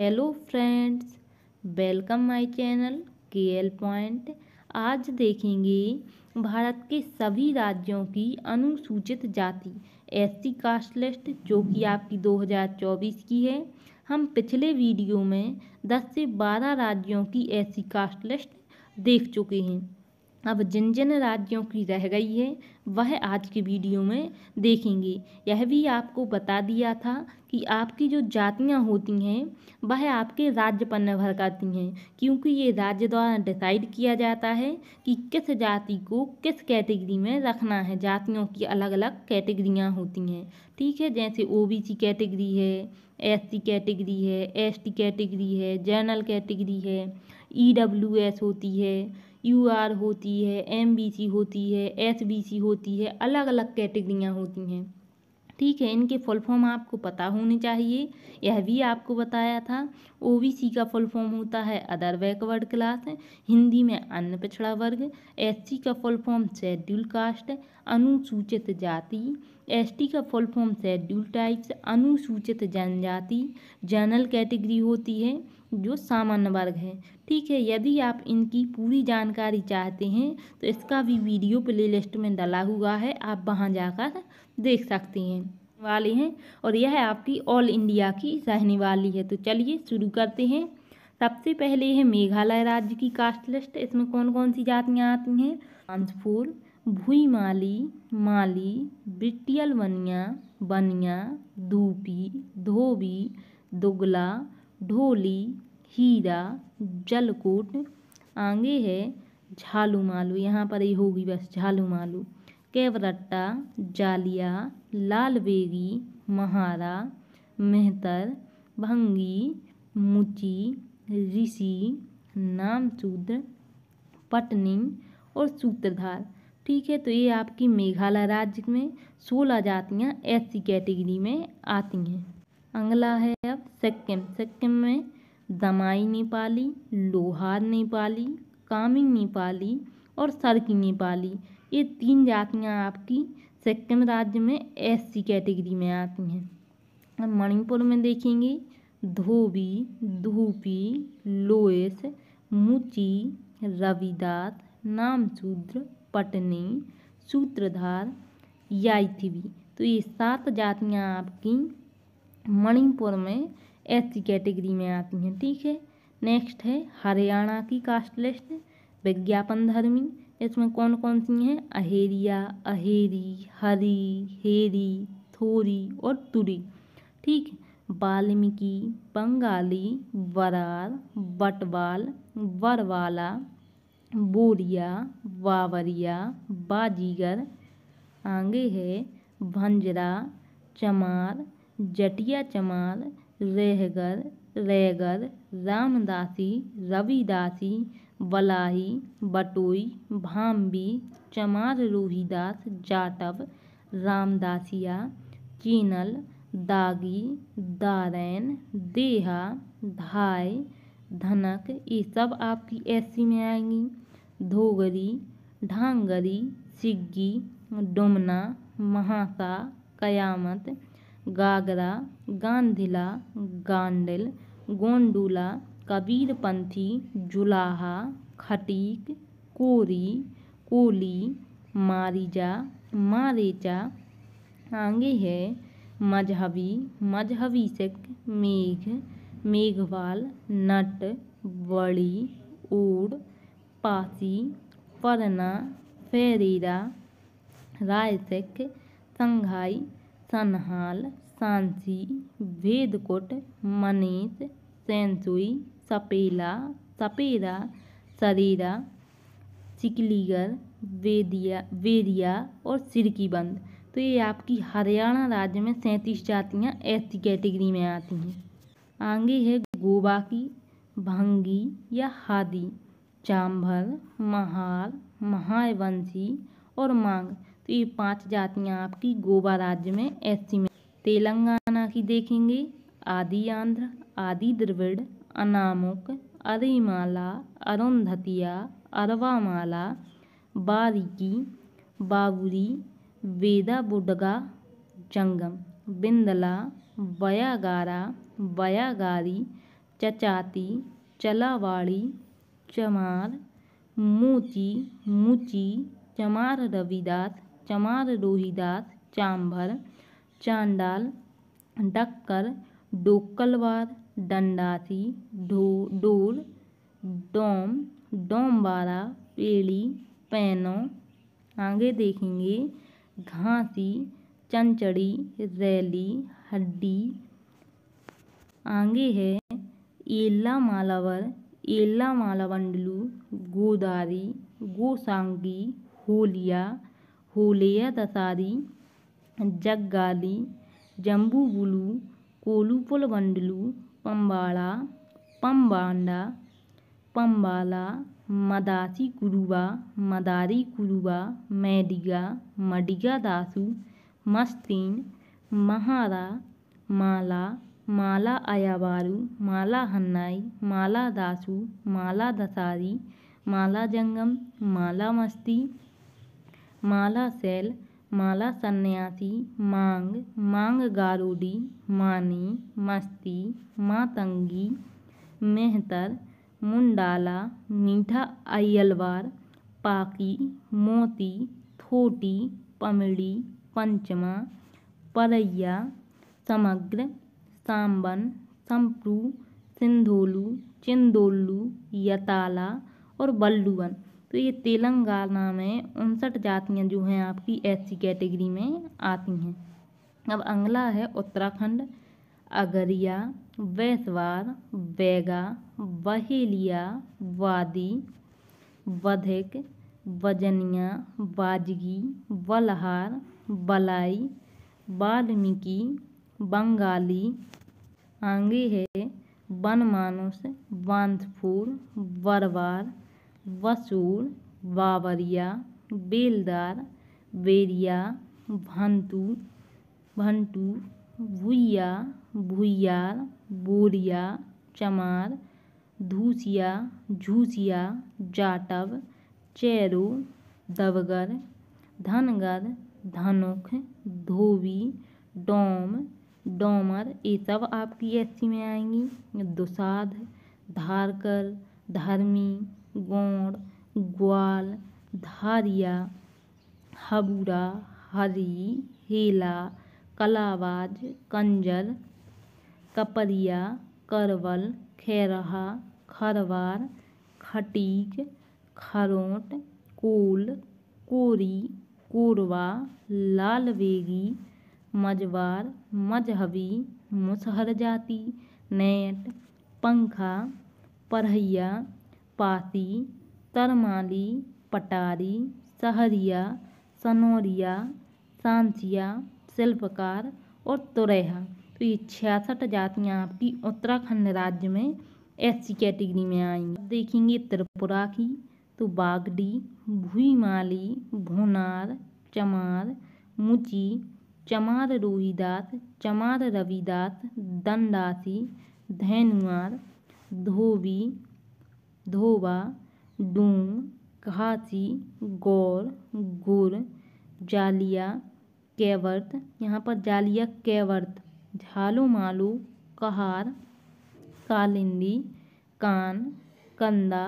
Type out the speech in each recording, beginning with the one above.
hello friends welcome my channel K L point आज देखेंगे भारत के सभी राज्यों की अनुसूचित जाति एस सी कास्ट लिस्ट जो कि आपकी 2024 की है हम पिछले वीडियो में 10 से 12 राज्यों की एस सी कास्ट लिस्ट देख चुके हैं अब जिन जिन राज्यों की रह गई है वह आज की वीडियो में देखेंगे यह भी आपको बता दिया था कि आपकी जो जातियाँ होती हैं वह आपके राज्य पर निर्भर करती हैं क्योंकि ये राज्य द्वारा डिसाइड किया जाता है कि किस जाति को किस कैटेगरी में रखना है जातियों की अलग अलग कैटेगरियाँ होती हैं ठीक है जैसे ओ कैटेगरी है एस सी कैटेगरी है एस टी कैटेगरी है जनरल कैटेगरी है ई डब्ल्यू एस होती है यू आर होती है एम बी सी होती है एस बी सी होती है अलग अलग कैटेगरियाँ होती हैं ठीक है इनके फुल फॉर्म आपको पता होने चाहिए यह भी आपको बताया था ओबीसी का फुल फॉर्म होता है अदर बैकवर्ड क्लास हिंदी में अन्य पिछड़ा वर्ग एससी का फुल फॉर्म शेड्यूल कास्ट अनुसूचित जाति एसटी का फुल फॉर्म शेड्यूल टाइप्स अनुसूचित जनजाति जनरल कैटेगरी होती है जो सामान्य वर्ग है ठीक है यदि आप इनकी पूरी जानकारी चाहते हैं तो इसका भी वीडियो प्ले लिस्ट में डला हुआ है आप वहाँ जाकर देख सकते हैं वाले हैं और यह है आपकी ऑल इंडिया की रहने वाली है तो चलिए शुरू करते हैं सबसे पहले है मेघालय राज्य की कास्ट लिस्ट इसमें कौन कौन सी जातियाँ आती हैं ट्रांसफोर भुईमाली माली बिटियल बनिया बनिया दूपी धोबी दुगला ढोली हीरा जलकोट आगे है झालू मालू यहाँ पर ही होगी बस झालू मालू केवरट्टा जालिया लाल बेगी महारा मेहतर भंगी मुची ऋषि नामसूद्र पटनी और सूत्रधार ठीक है तो ये आपकी मेघालय राज्य में सोलह जातियाँ एस कैटेगरी में आती हैं अगला है अब सिक्किम सिक्किम में दमाई नेपाली लोहार नेपाली कामिंग नेपाली और सरकी नेपाली ये तीन जातियाँ आपकी सिक्किम राज्य में एस कैटेगरी में आती हैं मणिपुर में देखेंगे धोबी धूपी लोएस मुची रविदास नामसूद्र पटनी सूत्रधार याइथिवी तो ये सात जातियाँ आपकी मणिपुर में एस कैटेगरी में आती हैं ठीक है नेक्स्ट है हरियाणा की कास्ट लिस्ट विज्ञापन धर्मी इसमें कौन कौन सी हैं अहेरिया अहेरी हरी हेरी थोरी और तुरी ठीक है वाल्मीकि बंगाली वरार बटवाल वरवाला बोरिया बावरिया बाजीगर आगे है भंजरा चमार जटिया चमार रेहगर रैगर रामदासी रविदासी बलाही बटोई भाम्बी चमार रोहिदास जाटव रामदासिया चीनल दागी दारैन देहा धाय धनक ये सब आपकी एस में आएंगी धोगरी ढांगरी सिग्गी डोमना महासा कयामत गागरा गांधिला गांडल गोंडुला कबीरपंथी जुलाहा खटीक कोरी कोली मारिजा मारेचा आगे है मजहबी मजहबी सिख मेघ मेघवाल नट बड़ी ऊड़ पासी पन्ना फेरीरा रायसेक संघाई सन्हाल सांची वेदकोट मनीष सेंसुई सपेला सपेरा सरेरा चिकलीगढ़ वेदिया वेरिया और सिरकीबंद तो ये आपकी हरियाणा राज्य में सैंतीस जातियाँ ऐसी कैटेगरी में आती हैं आगे है गोवा की भंगी या हादी चांभर महार महावंशी और मांग तो ये पांच जातियां आपकी गोवा राज्य में ऐसी में तेलंगाना की देखेंगे आदि आंध्र आदि द्रविड़ अनामुक अरिमाला अरुंधतिया अरवामाला बारिकी बाबुरी वेदा बुडगा जंगम बिंदला बयागारा बयागारी चचाती चलावाड़ी चमार मोची मुची चमार रविदास चमार रोहिदास चांभर चांडाल डक्कर डोकलवार डंडासी ढो डोर डोम डोमबारा पेड़ी पैनो आगे देखेंगे घासी चंचड़ी रैली हड्डी आगे है एला मालावर एलामालवंडलु गोदारी गोसांगी होलिया होलिया दसारी जग्गाली जंबूबुलु कोलुपुलवंडलु पंबाला पंबांडा पंबाला मदासी कुरुवा मदारी कुरुबा मैडिगा मडिगा दासु मस्तीन महारा माला माला अयाबारू माला हन्नाई माला दासू माला दसारी माला जंगम माला मस्ती माला सेल माला सन्यासी मांग मांग गारूडी मानी मस्ती मातंगी मेहतर मुंडाला मीठा अयलवार पाकी मोती थोटी पमड़ी पंचमा परैया समग्र सांबन सम्परू सिंधोलू चिंदोलू यताला और बल्लुवन तो ये तेलंगाना में उनसठ जातियाँ जो हैं आपकी एस कैटेगरी में आती हैं अब अगला है उत्तराखंड अगरिया वैसवार बैगा बहेलिया वादी वधिक वजनिया बाजगी बलहार बलाई वाल्मीकि बंगाली आंगी है बनमानुस बांधपुर बरवार वसूर बावरिया बेलदार बेरिया भंतु भंटू भूया भूयार बोरिया चमार धूसिया झूसिया जाटव चेरो दबगर धनगर धनुख धोबी डोम डोमर ये सब आपकी एस में आएंगी दुसाध धारकर धर्मी गौड़ ग्वाल धारिया हबूरा हरी हेला कलावाज कंजर कपरिया करवल खैरहा खरवार खटीक खरोट कोल कोरी कोरवा लाल बेगी मजवार मजहबी मुसहर जाति नेट पंखा परहिया पासी तरमाली पटारी सहरिया सनोरिया सांसिया शिल्पकार और तुरैहा तो ये छियासठ जातियाँ आपकी उत्तराखंड राज्य में एस कैटेगरी में आएंगी देखेंगे त्रिपुरा की तो बागडी भुईमाली भुनार चमार मुची चमार रोहिदास चमार रविदास दंडासी धैनुआर धोबी धोबा डूम घासी गौर गुर जालिया केवर्त यहाँ पर जालिया केवर्त झालू मालू कहार कालिंदी कान कंदा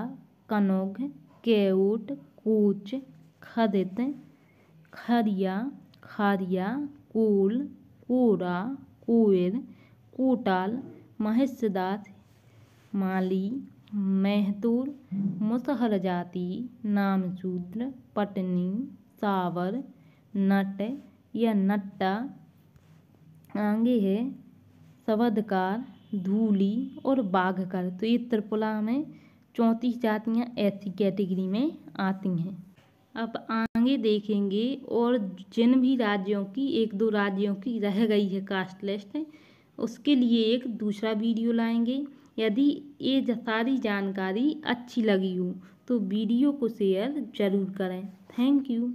कनोग केऊट कूच खदित खरिया खारिया कूल कूरा कुएर कोटाल महेशदास माली मेहतूर मुसहर जाति नामशूद्र पटनी सावर नट या नट्टा आगे है सवधकार धूली और बाघकर तो ये त्रिपुला में चौंतीस जातियाँ ऐसी कैटेगरी में आती हैं अब आगे देखेंगे और जिन भी राज्यों की एक दो राज्यों की रह गई है कास्ट लिस्ट उसके लिए एक दूसरा वीडियो लाएंगे यदि ये सारी जानकारी अच्छी लगी हो तो वीडियो को शेयर ज़रूर करें थैंक यू